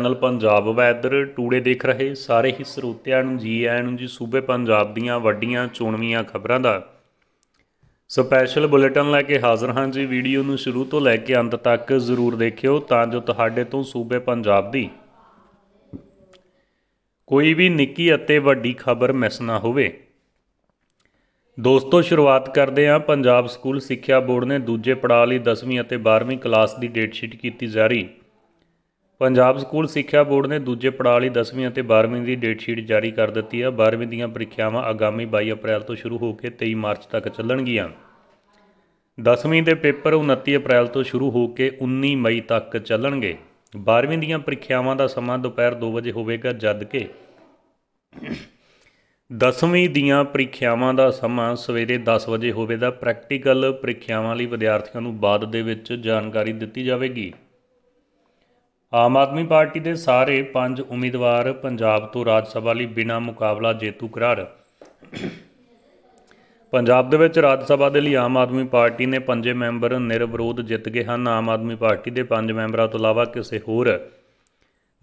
channel Punjab weather today ਦੇਖ ਰਹੇ ਸਾਰੇ ਹੀ ਸਰੋਤਿਆਂ ਨੂੰ ਜੀ ਆਇਆਂ ਨੂੰ ਜੀ ਸੂਬੇ ਪੰਜਾਬ ਦੀਆਂ ਵੱਡੀਆਂ ਚੋਣਵੀਆਂ ਖਬਰਾਂ ਦਾ ਸਪੈਸ਼ਲ ਬੁਲੇਟਿਨ ਲੈ ਕੇ ਹਾਜ਼ਰ ਹਾਂ ਜੀ ਵੀਡੀਓ ਨੂੰ ਸ਼ੁਰੂ ਤੋਂ ਲੈ ਕੇ ਅੰਤ ਤੱਕ ਜ਼ਰੂਰ ਦੇਖਿਓ ਤਾਂ ਜੋ ਤੁਹਾਡੇ ਤੋਂ ਸੂਬੇ ਪੰਜਾਬ ਦੀ ਕੋਈ ਵੀ ਨਿੱਕੀ ਅਤੇ ਵੱਡੀ ਖਬਰ ਮਿਸ ਨਾ ਹੋਵੇ ਦੋਸਤੋ ਸ਼ੁਰੂਆਤ ਕਰਦੇ ਹਾਂ ਪੰਜਾਬ ਸਕੂਲ ਸਿੱਖਿਆ ਬੋਰਡ ਨੇ ਦੂਜੇ ਪੜਾਅ ਲਈ 10ਵੀਂ ਅਤੇ 12ਵੀਂ ਕਲਾਸ ਦੀ ਡੇਟ ਸ਼ੀਟ ਕੀਤੀ ਜਾਰੀ ਪੰਜਾਬ ਸਕੂਲ ਸਿੱਖਿਆ ਬੋਰਡ ਨੇ ਦੂਜੇ ਪੜਾਅ ਲਈ 10ਵੀਂ ਅਤੇ 12ਵੀਂ ਦੀ ਡੇਟ ਸ਼ੀਟ ਜਾਰੀ ਕਰ ਦਿੱਤੀ ਹੈ 12ਵੀਂ ਦੀਆਂ ਪ੍ਰੀਖਿਆਵਾਂ ਆਗਾਮੀ 22 ਅਪ੍ਰੈਲ ਤੋਂ ਸ਼ੁਰੂ ਹੋ ਕੇ 23 ਮਾਰਚ ਤੱਕ ਚੱਲਣਗੀਆਂ 10ਵੀਂ ਦੇ ਪੇਪਰ 29 ਅਪ੍ਰੈਲ ਤੋਂ ਸ਼ੁਰੂ ਹੋ ਕੇ 19 ਮਈ ਤੱਕ ਚੱਲਣਗੇ 12ਵੀਂ ਦੀਆਂ ਪ੍ਰੀਖਿਆਵਾਂ ਦਾ ਸਮਾਂ ਦੁਪਹਿਰ 2 ਵਜੇ ਹੋਵੇਗਾ ਜਦ ਕਿ 10ਵੀਂ ਦੀਆਂ ਪ੍ਰੀਖਿਆਵਾਂ ਦਾ ਸਮਾਂ ਸਵੇਰੇ 10 ਵਜੇ ਹੋਵੇਗਾ ਪ੍ਰੈਕਟੀਕਲ ਪ੍ਰੀਖਿਆਵਾਂ ਲਈ ਵਿਦਿਆਰਥੀਆਂ ਨੂੰ ਬਾਅਦ ਦੇ ਵਿੱਚ ਜਾਣਕਾਰੀ ਦਿੱਤੀ ਜਾਵੇਗੀ ਆਮ ਆਦਮੀ ਪਾਰਟੀ ਦੇ ਸਾਰੇ ਪੰਜ ਉਮੀਦਵਾਰ ਪੰਜਾਬ ਤੋਂ ਰਾਜ ਸਭਾ ਲਈ ਬਿਨਾਂ ਮੁਕਾਬਲਾ ਜੇਤੂ ਕਰਾਰ ਪੰਜਾਬ ਦੇ ਵਿੱਚ ਰਾਜ ਸਭਾ ਦੇ ਲਈ ਆਮ ਆਦਮੀ ਪਾਰਟੀ ਨੇ ਪੰਜੇ ਮੈਂਬਰ ਨਿਰਵਿਰੋਧ ਜਿੱਤ ਗਏ ਹਨ ਆਮ ਆਦਮੀ ਪਾਰਟੀ ਦੇ ਪੰਜ ਮੈਂਬਰਾਂ ਤੋਂ ਇਲਾਵਾ ਕਿਸੇ ਹੋਰ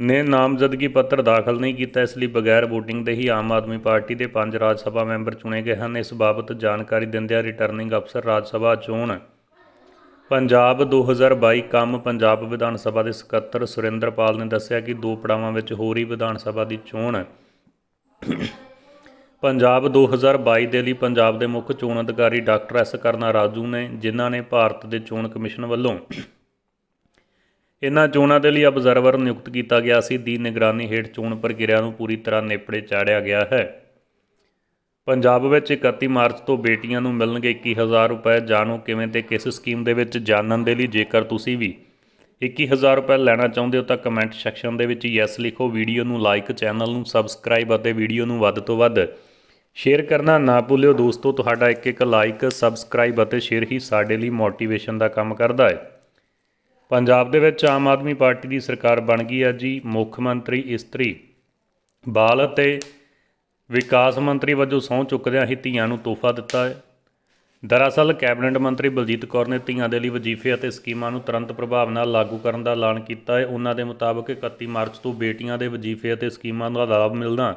ਨੇ ਨਾਮਜ਼ਦਗੀ ਪੱਤਰ ਦਾਖਲ ਨਹੀਂ ਕੀਤਾ ਇਸ ਲਈ ਬਗੈਰ VOTING ਦੇ ਹੀ ਆਮ ਆਦਮੀ ਪਾਰਟੀ ਦੇ ਪੰਜ ਰਾਜ ਸਭਾ ਮੈਂਬਰ ਚੁਣੇ ਗਏ ਹਨ ਇਸ ਬਾਬਤ ਜਾਣਕਾਰੀ ਦਿੰਦਿਆਂ ਰਿਟਰਨਿੰਗ ਅਫਸਰ ਰਾਜ ਸਭਾ ਚੋਣ ਪੰਜਾਬ 2022 ਕੰਮ ਪੰਜਾਬ ਵਿਧਾਨ ਸਭਾ ਦੇ ਸਕੱਤਰ ਸੁਰਿੰਦਰਪਾਲ ਨੇ ਦੱਸਿਆ ਕਿ ਦੋ ਪੜਾਵਾਂ ਵਿੱਚ ਹੋ ਰਹੀ ਵਿਧਾਨ ਸਭਾ ਦੀ ਚੋਣ ਪੰਜਾਬ 2022 ਦੇ ਲਈ ਪੰਜਾਬ ਦੇ ਮੁੱਖ ਚੋਣ ਅਧਿਕਾਰੀ ਡਾਕਟਰ ਐਸ ਕਰਨਾ ਰਾਜੂ ਨੇ ਜਿਨ੍ਹਾਂ ਨੇ ਭਾਰਤ ਦੇ ਚੋਣ ਕਮਿਸ਼ਨ ਵੱਲੋਂ ਇਹਨਾਂ ਚੋਣਾਂ ਦੇ ਲਈ ਅਬਜ਼ਰਵਰ ਨਿਯੁਕਤ ਕੀਤਾ ਗਿਆ ਸੀ ਦੀ ਨਿਗਰਾਨੀ ਹੇਠ ਚੋਣ ਪ੍ਰਕਿਰਿਆ ਨੂੰ ਪੂਰੀ ਤਰ੍ਹਾਂ ਨੇਪੜੇ ਚਾੜਿਆ ਗਿਆ ਹੈ ਪੰਜਾਬ ਵਿੱਚ 31 ਮਾਰਚ ਤੋਂ ਬੇਟੀਆਂ ਨੂੰ ਮਿਲਣਗੇ 21000 ਰੁਪਏ ਜਾਣੋ ਕਿਵੇਂ ਤੇ ਕਿਸ ਸਕੀਮ ਦੇ ਵਿੱਚ ਜਾਣਨ ਦੇ ਲਈ ਜੇਕਰ ਤੁਸੀਂ ਵੀ 21000 ਰੁਪਏ ਲੈਣਾ ਚਾਹੁੰਦੇ ਹੋ ਤਾਂ ਕਮੈਂਟ ਸੈਕਸ਼ਨ ਦੇ ਵਿੱਚ ਯੈਸ ਲਿਖੋ ਵੀਡੀਓ ਨੂੰ ਲਾਈਕ ਚੈਨਲ ਨੂੰ ਸਬਸਕ੍ਰਾਈਬ ਅਤੇ ਵੀਡੀਓ ਨੂੰ ਵੱਧ ਤੋਂ ਵੱਧ ਸ਼ੇਅਰ ਕਰਨਾ ਨਾ ਭੁੱਲਿਓ ਦੋਸਤੋ ਤੁਹਾਡਾ ਇੱਕ ਇੱਕ ਲਾਈਕ ਸਬਸਕ੍ਰਾਈਬ ਅਤੇ ਸ਼ੇਅਰ ਹੀ ਸਾਡੇ ਲਈ ਮੋਟੀਵੇਸ਼ਨ ਦਾ ਕੰਮ ਕਰਦਾ ਹੈ ਪੰਜਾਬ ਦੇ ਵਿੱਚ ਆਮ ਆਦਮੀ ਪਾਰਟੀ ਦੀ ਸਰਕਾਰ ਬਣ ਗਈ ਹੈ ਜੀ ਮੁੱਖ ਮੰਤਰੀ ਇਸਤਰੀ ਬਾਲ ਅਤੇ ਵਿਕਾਸ ਮੰਤਰੀ ਵੱਜੋਂ ਸਹੁੰ ਚੁੱਕਦਿਆਂ ਹੀ ਧੀਆਂ ਨੂੰ ਤੋਹਫਾ ਦਿੱਤਾ ਹੈ ਦਰਅਸਲ ਕੈਬਨਿਟ ਮੰਤਰੀ ਬਲਜੀਤ ਕੌਰ ਨੇ ਧੀਆਂ ਦੇ ਲਈ ਵਜ਼ੀਫੇ ਅਤੇ ਸਕੀਮਾਂ ਨੂੰ ਤੁਰੰਤ ਪ੍ਰਭਾਵ ਨਾਲ ਲਾਗੂ ਕਰਨ ਦਾ ਐਲਾਨ ਕੀਤਾ ਹੈ ਉਹਨਾਂ ਦੇ ਮੁਤਾਬਕ 31 ਮਾਰਚ ਤੋਂ ਬੇਟੀਆਂ ਦੇ ਵਜ਼ੀਫੇ ਅਤੇ ਸਕੀਮਾਂ ਦਾ ਲਾਭ ਮਿਲਣਾ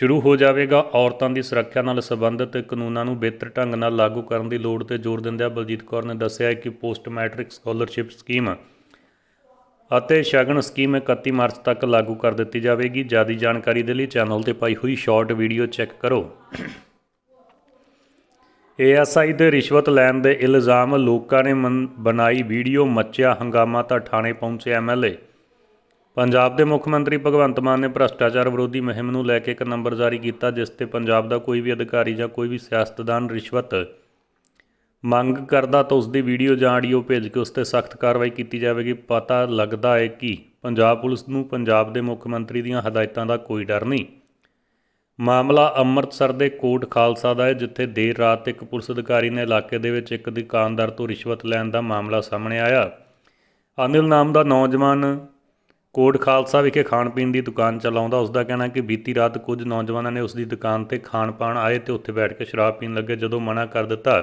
ਸ਼ੁਰੂ ਹੋ ਜਾਵੇਗਾ ਔਰਤਾਂ ਦੀ ਸੁਰੱਖਿਆ ਨਾਲ ਸੰਬੰਧਿਤ ਕਾਨੂੰਨਾਂ ਨੂੰ ਬਿਹਤਰ ਢੰਗ ਨਾਲ ਲਾਗੂ ਕਰਨ ਦੀ ਲੋੜ ਤੇ ਜ਼ੋਰ ਦਿੰਦਿਆਂ ਬਲਜੀਤ ਕੌਰ ਨੇ ਦੱਸਿਆ ਕਿ ਪੋਸਟ ਮੈਟ੍ਰਿਕ ਸਕਾਲਰਸ਼ਿਪ ਸਕੀਮ ਅਤੇ ਸ਼ਗਨ ਸਕੀਮ 31 ਮਾਰਚ ਤੱਕ ਲਾਗੂ ਕਰ ਦਿੱਤੀ ਜਾਵੇਗੀ ਜਿਆਦਾ ਜਾਣਕਾਰੀ ਦੇ ਲਈ ਚੈਨਲ ਤੇ ਪਾਈ ਹੋਈ ਸ਼ਾਰਟ ਵੀਡੀਓ ਚੈੱਕ ਕਰੋ ਏਐਸਆਈ ਦੇ ਰਿਸ਼ਵਤ ਲੈਣ ਦੇ ਇਲਜ਼ਾਮ ਲੋਕਾਂ ਨੇ ਬਣਾਈ ਵੀਡੀਓ ਮੱਚਿਆ ਹੰਗਾਮਾ ਤਾਂ ਥਾਣੇ ਪਹੁੰਚੇ ਐਮਐਲਏ ਪੰਜਾਬ ਦੇ ਮੁੱਖ ਮੰਤਰੀ ਭਗਵੰਤ ਮਾਨ ਨੇ ਭ੍ਰਸ਼ਟਾਚਾਰ ਵਿਰੋਧੀ ਮੁਹਿੰਮ ਨੂੰ ਲੈ ਕੇ ਇੱਕ ਨੰਬਰ ਜਾਰੀ ਕੀਤਾ ਜਿਸ ਤੇ ਪੰਜਾਬ ਦਾ ਕੋਈ ਵੀ ਅਧਿਕਾਰੀ ਜਾਂ ਕੋਈ ਵੀ ਸਿਆਸਤਦਾਨ ਰਿਸ਼ਵਤ ਮੰਗ ਕਰਦਾ ਤਾਂ ਉਸ ਦੀ ਵੀਡੀਓ ਜਾਂ ਆਡੀਓ ਭੇਜ ਕੇ ਉਸ ਤੇ ਸਖਤ ਕਾਰਵਾਈ ਕੀਤੀ ਜਾਵੇਗੀ ਪਤਾ ਲੱਗਦਾ ਹੈ ਕਿ ਪੰਜਾਬ ਪੁਲਿਸ ਨੂੰ ਪੰਜਾਬ ਦੇ ਮੁੱਖ ਮੰਤਰੀ ਦੀਆਂ ਹਦਾਇਤਾਂ ਦਾ ਕੋਈ ਡਰ ਨਹੀਂ ਮਾਮਲਾ ਅੰਮ੍ਰਿਤਸਰ ਦੇ ਕੋਟ ਖਾਲਸਾ ਦਾ ਹੈ ਜਿੱਥੇ ਦੇਰ ਰਾਤ ਇੱਕ ਪੁਲਿਸ ਅਧਿਕਾਰੀ ਨੇ ਇਲਾਕੇ ਦੇ ਵਿੱਚ ਇੱਕ ਦੁਕਾਨਦਾਰ ਤੋਂ ਰਿਸ਼ਵਤ ਲੈਣ ਦਾ ਮਾਮਲਾ ਸਾਹਮਣੇ ਆਇਆ ਅਨਿਲ ਨਾਮ ਦਾ ਨੌਜਵਾਨ ਕੋਟ ਖਾਲਸਾ ਵਿਖੇ ਖਾਣ ਪੀਣ ਦੀ ਦੁਕਾਨ ਚਲਾਉਂਦਾ ਉਸ ਦਾ ਕਹਿਣਾ ਕਿ ਬੀਤੀ ਰਾਤ ਕੁਝ ਨੌਜਵਾਨਾਂ ਨੇ ਉਸ ਦੀ ਦੁਕਾਨ ਤੇ ਖਾਣ ਪਾਣ ਆਏ ਤੇ ਉੱਥੇ ਬੈਠ ਕੇ ਸ਼ਰਾਬ ਪੀਣ ਲੱਗੇ ਜਦੋਂ ਮਨਾ ਕਰ ਦਿੱਤਾ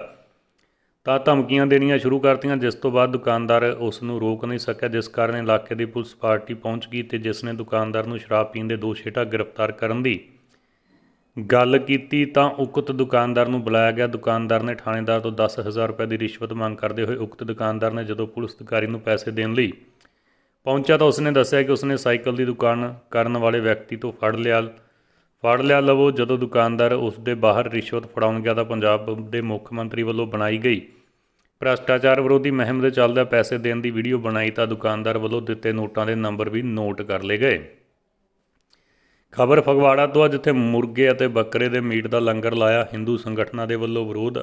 ਤਾਂ ਧਮਕੀਆਂ ਦੇਣੀਆਂ ਸ਼ੁਰੂ ਕਰਤੀਆਂ ਜਿਸ ਤੋਂ ਬਾਅਦ ਦੁਕਾਨਦਾਰ ਉਸ ਨੂੰ ਰੋਕ ਨਹੀਂ ਸਕਿਆ ਜਿਸ ਕਾਰਨ ਇਲਾਕੇ ਦੀ ਪੁਲਿਸ ਪਾਰਟੀ ਪਹੁੰਚ ਗਈ ਤੇ ਜਿਸ ਨੇ ਦੁਕਾਨਦਾਰ ਨੂੰ ਸ਼ਰਾਬ ਪੀਣ ਦੇ ਦੋਸ਼ ਹੇਠਾਂ ਗ੍ਰਿਫਤਾਰ ਕਰਨ ਦੀ ਗੱਲ ਕੀਤੀ ਤਾਂ ਉਕਤ ਦੁਕਾਨਦਾਰ ਨੂੰ ਬੁਲਾਇਆ ਗਿਆ ਦੁਕਾਨਦਾਰ ਨੇ ਥਾਣੇਦਾਰ ਤੋਂ 10000 ਰੁਪਏ ਦੀ ਰਿਸ਼ਵਤ ਮੰਗ ਕਰਦੇ ਹੋਏ ਉਕਤ ਦੁਕਾਨਦਾਰ ਨੇ ਜਦੋਂ ਪੁਲਿਸ ਅਧਿਕਾਰੀ ਨੂੰ ਪੈਸੇ ਦੇਣ ਲਈ ਪਹੁੰਚਿਆ ਤਾਂ ਉਸਨੇ ਦੱਸਿਆ ਕਿ ਉਸਨੇ ਸਾਈਕਲ ਦੀ ਦੁਕਾਨ ਕਰਨ ਵਾਲੇ ਵਿਅਕਤੀ ਤੋਂ ਫੜ ਲਿਆ ਫੜ ਲਿਆ ਲਵੋ ਜਦੋਂ ਦੁਕਾਨਦਾਰ ਉਸ ਦੇ ਬਾਹਰ ਰਿਸ਼ਵਤ ਫੜਾਉਣ ਗਿਆ ਤਾਂ ਪੰਜਾਬ ਦੇ ਮੁੱਖ ਮੰਤਰੀ ਵੱਲੋਂ ਬਣਾਈ ਗਈ ਭ੍ਰਸ਼ਟਾਚਾਰ ਵਿਰੋਧੀ ਮਹਿੰਮ ਦੇ ਚੱਲਦਾ ਪੈਸੇ ਦੇਣ ਦੀ ਵੀਡੀਓ ਬਣਾਈ ਤਾਂ ਦੁਕਾਨਦਾਰ ਵੱਲੋਂ ਦਿੱਤੇ ਨੋਟਾਂ ਦੇ ਨੰਬਰ ਵੀ ਨੋਟ ਕਰ ਲਏ ਗਏ ਖਬਰ ਫਗਵਾੜਾ ਤੋਂ ਜਿੱਥੇ ਮੁਰਗੇ ਅਤੇ ਬੱਕਰੇ ਦੇ ਮੀਟ ਦਾ ਲੰਗਰ ਲਾਇਆ Hindu ਸੰਗਠਨਾਂ ਦੇ ਵੱਲੋਂ ਵਿਰੋਧ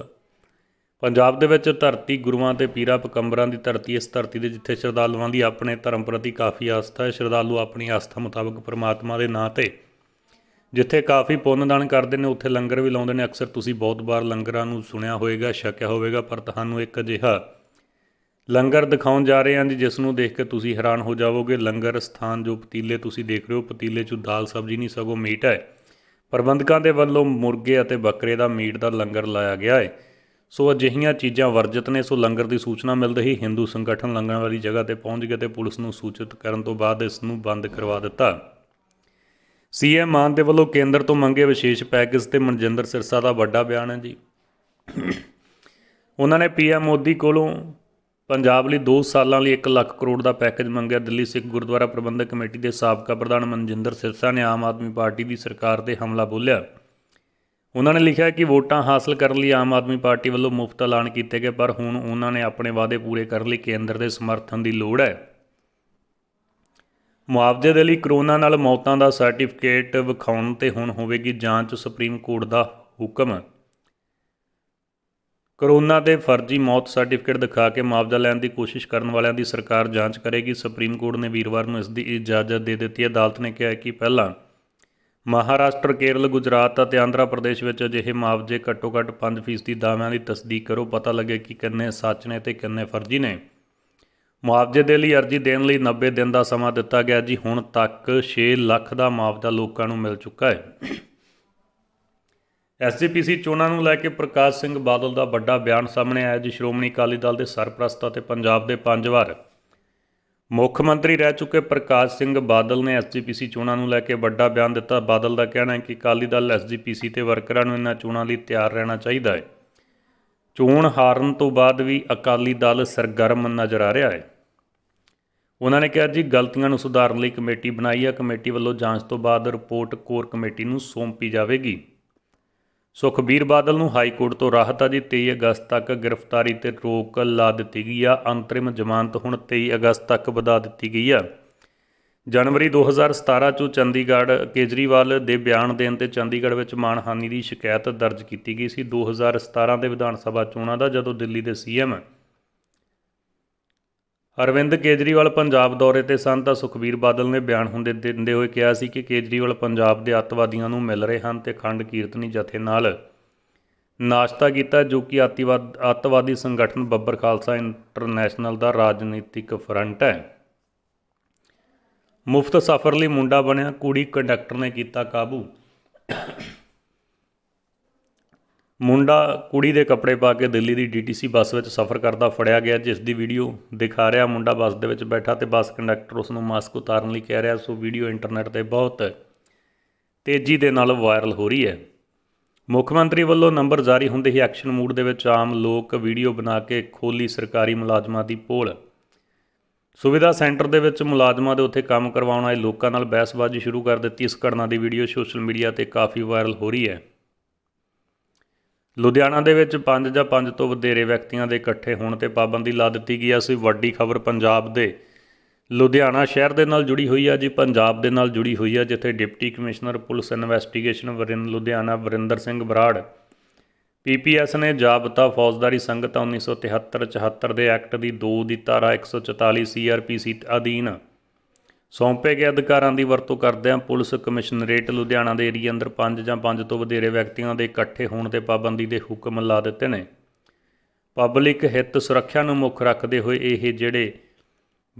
ਪੰਜਾਬ ਦੇ ਵਿੱਚ ਧਰਤੀ ਗੁਰੂਆਂ ਤੇ ਪੀਰਾਂ ਪਕੰਬਰਾਂ ਦੀ ਧਰਤੀ ਇਸ ਧਰਤੀ ਦੇ ਜਿੱਥੇ ਸ਼ਰਧਾਲੂਆਂ ਦੀ ਆਪਣੇ ਧਰਮ ਪ੍ਰਤੀ ਕਾਫੀ ਆਸਥਾ ਹੈ ਸ਼ਰਧਾਲੂ ਆਪਣੀ ਆਸਥਾ ਮੁਤਾਬਕ ਪ੍ਰਮਾਤਮਾ ਦੇ ਨਾਂ ਤੇ ਜਿੱਥੇ ਕਾਫੀ ਪੁੰਨਦਾਨ ਕਰਦੇ ਨੇ ਉੱਥੇ ਲੰਗਰ ਵੀ ਲਾਉਂਦੇ ਨੇ ਅਕਸਰ ਤੁਸੀਂ ਬਹੁਤ ਵਾਰ ਲੰਗਰਾਂ ਨੂੰ ਸੁਣਿਆ ਹੋਵੇਗਾ ਸ਼ੱਕਿਆ ਹੋਵੇਗਾ ਪਰ ਤੁਹਾਨੂੰ ਇੱਕ ਅਜਿਹਾ ਲੰਗਰ ਦਿਖਾਉਣ ਜਾ ਰਹੇ ਹਾਂ ਜੀ ਜਿਸ ਨੂੰ ਦੇਖ ਕੇ ਤੁਸੀਂ ਹੈਰਾਨ ਹੋ ਜਾਵੋਗੇ ਲੰਗਰ ਸਥਾਨ ਜੋ ਪਤੀਲੇ ਤੁਸੀਂ ਦੇਖ ਰਹੇ ਹੋ ਪਤੀਲੇ 'ਚ ਦਾਲ ਸਬਜ਼ੀ ਨਹੀਂ ਸਗੋਂ ਮੀਟ ਹੈ ਪ੍ਰਬੰਧਕਾਂ ਦੇ ਵੱਲੋਂ ਮੁਰਗੇ ਅਤੇ ਬੱਕਰੇ ਦਾ ਮੀਟ ਦਾ ਲੰਗਰ ਲਾਇਆ ਗਿਆ ਹੈ ਸੋ ਅਜਿਹੀਆਂ ਚੀਜ਼ਾਂ ਵਰਜਿਤ ਨੇ ਸੋ ਲੰਗਰ ਦੀ ਸੂਚਨਾ ਮਿਲਦੇ ਹੀ ਹਿੰਦੂ ਸੰਗਠਨ ਲੰਗਰ ਵਾਲੀ ਜਗ੍ਹਾ ਤੇ ਪਹੁੰਚ ਗਏ ਤੇ ਪੁਲਿਸ ਨੂੰ ਸੂਚਿਤ ਕਰਨ ਤੋਂ ਬਾਅਦ ਇਸ ਨੂੰ ਬੰਦ ਕਰਵਾ ਦਿੱਤਾ ਸੀਐਮ ਮਾਨ ਦੇ ਵੱਲੋਂ ਕੇਂਦਰ ਤੋਂ ਮੰਗੇ ਵਿਸ਼ੇਸ਼ ਪੈਕੇਜ ਤੇ ਮਨਜਿੰਦਰ ਸਿਰਸਾ ਦਾ ਵੱਡਾ ਬਿਆਨ ਹੈ ਜੀ ਉਹਨਾਂ ਨੇ ਪੀਐਮ ਮੋਦੀ ਕੋਲੋਂ ਪੰਜਾਬ ਲਈ 2 ਸਾਲਾਂ ਲਈ 1 ਲੱਖ ਕਰੋੜ ਦਾ ਪੈਕੇਜ ਮੰਗਿਆ ਦਿੱਲੀ ਸਿੱਖ ਗੁਰਦੁਆਰਾ ਪ੍ਰਬੰਧਕ ਕਮੇਟੀ ਦੇ ਸਾਬਕਾ ਪ੍ਰਧਾਨ ਮਨਜਿੰਦਰ ਸਿਰਸਾ ਨੇ ਆਮ ਆਦਮੀ ਪਾਰਟੀ ਦੀ ਸਰਕਾਰ ਤੇ ਹਮਲਾ ਬੋਲਿਆ ਉਹਨਾਂ ਨੇ ਲਿਖਿਆ ਕਿ ਵੋਟਾਂ ਹਾਸਲ ਕਰਨ ਲਈ ਆਮ ਆਦਮੀ ਪਾਰਟੀ ਵੱਲੋਂ ਮੁਫਤ ਐਲਾਨ ਕੀਤੇ ਗਏ ਪਰ ਹੁਣ ਉਹਨਾਂ ਨੇ ਆਪਣੇ ਵਾਅਦੇ ਪੂਰੇ ਕਰਨ ਲਈ ਕੇਂਦਰ ਦੇ ਸਮਰਥਨ ਦੀ ਲੋੜ ਹੈ ਮੁਆਵਜ਼ੇ ਦੇ ਲਈ ਕਰੋਨਾ ਨਾਲ ਮੌਤਾਂ ਦਾ ਸਰਟੀਫਿਕੇਟ ਵਿਖਾਉਣ ਤੇ ਹੁਣ ਹੋਵੇਗੀ ਜਾਂਚ ਸੁਪਰੀਮ ਕੋਰਟ ਦਾ ਹੁਕਮ ਕਰੋਨਾ ਦੇ ਫਰਜ਼ੀ ਮੌਤ ਸਰਟੀਫਿਕੇਟ ਦਿਖਾ ਕੇ ਮੁਆਵਜ਼ਾ ਲੈਣ ਦੀ ਕੋਸ਼ਿਸ਼ ਕਰਨ ਵਾਲਿਆਂ ਦੀ ਸਰਕਾਰ ਜਾਂਚ ਕਰੇਗੀ ਸੁਪਰੀਮ ਕੋਰਟ ਨੇ ਵੀਰਵਾਰ ਨੂੰ ਇਸ ਦੀ ਇਜਾਜ਼ਤ ਦੇ ਦਿੱਤੀ ਹੈ ਅਦਾਲਤ ਨੇ ਕਿਹਾ ਕਿ ਪਹਿਲਾਂ ਮਹਾਰਾਸ਼ਟਰ ਕੇਰਲ ਗੁਜਰਾਤ ਅਤੇ ਆਂਧਰਾ ਪ੍ਰਦੇਸ਼ ਵਿੱਚ ਅਜਿਹੇ ਮੁਆਵਜ਼ੇ ਘੱਟੋ-ਘੱਟ 5% ਦੀ ਦਾਅਵਿਆਂ ਦੀ ਤਸਦੀਕ ਕਰੋ ਪਤਾ ਲੱਗੇ ਕਿ ਕਿੰਨੇ ਸੱਚ ਨੇ ਤੇ ਕਿੰਨੇ ਫਰਜ਼ੀ ਨੇ ਮੁਆਵਜ਼ੇ ਦੇ ਲਈ ਅਰਜ਼ੀ ਦੇਣ ਲਈ 90 ਦਿਨ ਦਾ ਸਮਾਂ ਦਿੱਤਾ ਗਿਆ ਜੀ ਹੁਣ ਤੱਕ 6 ਲੱਖ ਦਾ ਮੁਆਵਜ਼ਾ ਲੋਕਾਂ ਨੂੰ ਮਿਲ ਚੁੱਕਾ ਹੈ ਐਸਜੀਪੀਸੀ ਚੋਣਾਂ ਨੂੰ ਲੈ ਕੇ ਪ੍ਰਕਾਸ਼ ਸਿੰਘ ਬਾਦਲ ਦਾ ਵੱਡਾ ਬਿਆਨ ਸਾਹਮਣੇ ਆਇਆ ਜੀ ਸ਼੍ਰੋਮਣੀ ਅਕਾਲੀ ਦਲ ਦੇ ਸਰਪ੍ਰਸਤ ਅਤੇ ਪੰਜਾਬ ਦੇ ਪੰਜ ਵਾਰ ਮੁੱਖ ਮੰਤਰੀ ਰਹਿ ਚੁੱਕੇ ਪ੍ਰਕਾਸ਼ ਸਿੰਘ ਬਾਦਲ ਨੇ ਐਸਜੀਪੀਸੀ ਚੋਣਾਂ ਨੂੰ ਲੈ ਕੇ ਵੱਡਾ ਬਿਆਨ ਦਿੱਤਾ ਬਾਦਲ ਦਾ ਕਹਿਣਾ ਹੈ ਕਿ ਅਕਾਲੀ ਦਲ ਐਸਜੀਪੀਸੀ ਤੇ ਵਰਕਰਾਂ ਨੂੰ ਇਹਨਾਂ ਚੋਣਾਂ ਲਈ ਤਿਆਰ ਰਹਿਣਾ ਚਾਹੀਦਾ ਹੈ ਚੋਣ ਹਾਰਨ ਤੋਂ ਬਾਅਦ ਵੀ ਅਕਾਲੀ ਦਲ ਸਰਗਰਮ ਨਜ਼ਰ ਆ ਰਿਹਾ ਹੈ ਉਹਨਾਂ ਨੇ ਕਿਹਾ ਜੀ ਗਲਤੀਆਂ ਨੂੰ ਸੁਧਾਰਨ ਲਈ ਕਮੇਟੀ ਬਣਾਈ ਆ ਕਮੇਟੀ ਵੱਲੋਂ ਜਾਂਚ ਤੋਂ ਬਾਅਦ ਰਿਪੋਰਟ ਕੋਰ ਕਮੇਟੀ ਨੂੰ ਸੌਂਪੀ ਜਾਵੇਗੀ ਸੁਖਬੀਰ ਬਾਦਲ ਨੂੰ ਹਾਈ ਕੋਰਟ ਤੋਂ ਰਾਹਤ ਆ ਜੀ 23 ਅਗਸਤ ਤੱਕ ਗ੍ਰਿਫਤਾਰੀ ਤੇ ਰੋਕ ਲਾ ਦਿੱਤੀ ਗਈ ਆ ਅੰਤਰਿਮ ਜ਼ਮਾਨਤ ਹੁਣ 23 ਅਗਸਤ ਤੱਕ ਵਧਾ ਦਿੱਤੀ ਗਈ ਆ ਜਨਵਰੀ 2017 ਚ ਚੰਡੀਗੜ੍ਹ ਕੇਜਰੀਵਾਲ ਦੇ ਬਿਆਨ ਦੇਣ ਤੇ ਚੰਡੀਗੜ੍ਹ ਵਿੱਚ ਮਾਨਹਾਨੀ ਦੀ ਸ਼ਿਕਾਇਤ ਦਰਜ ਕੀਤੀ ਗਈ ਸੀ 2017 ਦੇ ਵਿਧਾਨ ਸਭਾ ਚੋਣਾਂ ਦਾ ਜਦੋਂ ਦਿੱਲੀ ਦੇ ਸੀਐਮ ਅਰਵਿੰਦ ਕੇਜਰੀਵਾਲ ਪੰਜਾਬ ਦੌਰੇ ਤੇ ਸਨ ਤਾਂ ਸੁਖਬੀਰ ਬਾਦਲ ਨੇ ਬਿਆਨ ਹੁੰਦੇ ਦਿੰਦੇ ਹੋਏ ਕਿਹਾ ਸੀ ਕਿ ਕੇਜਰੀਵਾਲ ਪੰਜਾਬ ਦੇ ਅੱਤਵਾਦੀਆਂ ਨੂੰ ਮਿਲ ਰਹੇ ਹਨ ਤੇ ਖੰਡ ਕੀਰਤਨੀ ਜਥੇ ਨਾਲ ਨਾਸ਼ਤਾ ਕੀਤਾ ਜੋ ਕਿ ਅੱਤਵਾਦੀ ਸੰਗਠਨ ਬੱਬਰ ਖਾਲਸਾ ਇੰਟਰਨੈਸ਼ਨਲ ਦਾ ਰਾਜਨੀਤਿਕ ਫਰੰਟ ਹੈ ਮੁਫਤ ਸਫ਼ਰ ਲਈ ਮੁੰਡਾ ਬਣਿਆ ਕੁੜੀ ਕੰਡਕਟਰ ਨੇ ਕੀਤਾ ਕਾਬੂ ਮੁੰਡਾ ਕੁੜੀ ਦੇ ਕੱਪੜੇ ਪਾ ਕੇ ਦਿੱਲੀ ਦੀ ਡੀਟੀਸੀ ਬੱਸ ਵਿੱਚ ਸਫ਼ਰ ਕਰਦਾ ਫੜਿਆ ਗਿਆ ਜਿਸ ਦੀ ਵੀਡੀਓ ਦਿਖਾ ਰਿਹਾ ਮੁੰਡਾ ਬੱਸ ਦੇ ਵਿੱਚ ਬੈਠਾ ਤੇ ਬੱਸ ਕੰਡਕਟਰ ਉਸ ਨੂੰ ਮਾਸਕ ਉਤਾਰਨ ਲਈ ਕਹਿ ਰਿਹਾ ਸੋ ਵੀਡੀਓ ਇੰਟਰਨੈਟ ਤੇ ਬਹੁਤ ਤੇਜ਼ੀ ਦੇ ਨਾਲ ਵਾਇਰਲ ਹੋ ਰਹੀ ਹੈ ਮੁੱਖ ਮੰਤਰੀ ਵੱਲੋਂ ਨੰਬਰ ਜਾਰੀ ਹੁੰਦੇ ਹੀ ਐਕਸ਼ਨ ਮੂਡ ਦੇ ਵਿੱਚ ਆਮ ਲੋਕ ਵੀਡੀਓ ਬਣਾ ਕੇ ਖੋਲੀ ਸਰਕਾਰੀ ਮੁਲਾਜ਼ਮਾਂ ਦੀ ਪੋਲ ਸੁਵਿਧਾ ਸੈਂਟਰ ਦੇ ਵਿੱਚ ਮੁਲਾਜ਼ਮਾਂ ਦੇ ਉੱਥੇ ਕੰਮ ਕਰਵਾਉਣ ਆਏ ਲੋਕਾਂ ਨਾਲ ਬਹਿਸਬਾਜ਼ੀ ਸ਼ੁਰੂ ਕਰ ਦਿੱਤੀ ਇਸ ਘਟਨਾ ਦੀ ਵੀਡੀਓ ਸੋਸ਼ਲ ਮੀਡੀਆ ਤੇ ਕਾਫੀ ਵਾਇਰਲ ਹੋ ਰਹੀ ਹੈ ਲੁਧਿਆਣਾ ਦੇ ਵਿੱਚ 5 ਜਾਂ 5 ਤੋਂ ਵਧੇਰੇ ਵਿਅਕਤੀਆਂ ਦੇ ਇਕੱਠੇ ਹੋਣ ਤੇ ਪਾਬੰਦੀ ਲਾ ਦਿੱਤੀ ਗਈ ਹੈ ਸੀ ਵੱਡੀ ਖਬਰ ਪੰਜਾਬ ਦੇ ਲੁਧਿਆਣਾ ਸ਼ਹਿਰ ਦੇ ਨਾਲ ਜੁੜੀ ਹੋਈ ਹੈ ਜੀ ਪੰਜਾਬ ਦੇ ਨਾਲ ਜੁੜੀ ਹੋਈ ਹੈ ਜਿੱਥੇ ਡਿਪਟੀ ਕਮਿਸ਼ਨਰ ਪੁਲਿਸ ਇਨਵੈਸਟੀਗੇਸ਼ਨ ਵਰਿੰਦ ਲੁਧਿਆਣਾ ਵਰਿੰਦਰ ਸਿੰਘ ਬਰਾੜ ਪੀਪੀਐਸ ਨੇ ਜਾਬਤਾ ਫੌਜਦਾਰੀ ਸੰਗਤ 1973-74 ਦੇ ਐਕਟ ਦੀ 2 ਦੀ ਧਾਰਾ 144 ਸੀਆਰਪੀਸੀ ਅਧੀਨ ਸੌਂਪੇ ਗਏ ਅਧਿਕਾਰਾਂ ਦੀ ਵਰਤੋਂ ਕਰਦਿਆਂ ਪੁਲਿਸ ਕਮਿਸ਼ਨਰੇਟ ਲੁਧਿਆਣਾ ਦੇ ਏਰੀਆ ਅੰਦਰ 5 ਜਾਂ 5 ਤੋਂ ਵਧੇਰੇ ਵਿਅਕਤੀਆਂ ਦੇ ਇਕੱਠੇ ਹੋਣ ਤੇ ਪਾਬੰਦੀ ਦੇ ਹੁਕਮ ਲਾ ਦਿੱਤੇ ਨੇ ਪਬਲਿਕ ਹਿੱਤ ਸੁਰੱਖਿਆ ਨੂੰ ਮੁੱਖ ਰੱਖਦੇ ਹੋਏ ਇਹ ਜਿਹੜੇ